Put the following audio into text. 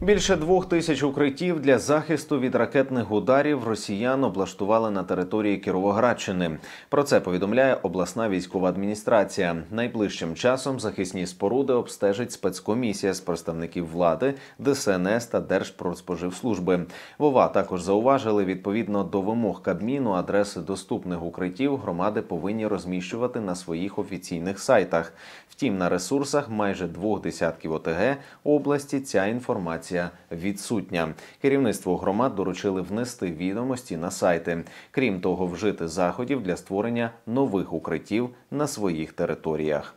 Більше двох тисяч укриттів для захисту від ракетних ударів росіян облаштували на території Кіровоградщини. Про це повідомляє обласна військова адміністрація. Найближчим часом захисні споруди обстежить спецкомісія з представників влади, ДСНС та Держпродспоживслужби. Вова також зауважили відповідно до вимог Кабміну адреси доступних укриттів громади повинні розміщувати на своїх офіційних сайтах. Втім, на ресурсах майже двох десятків ОТГ області ця інформація інформація відсутня. Керівництво громад доручили внести відомості на сайти, крім того, вжити заходів для створення нових укриттів на своїх територіях.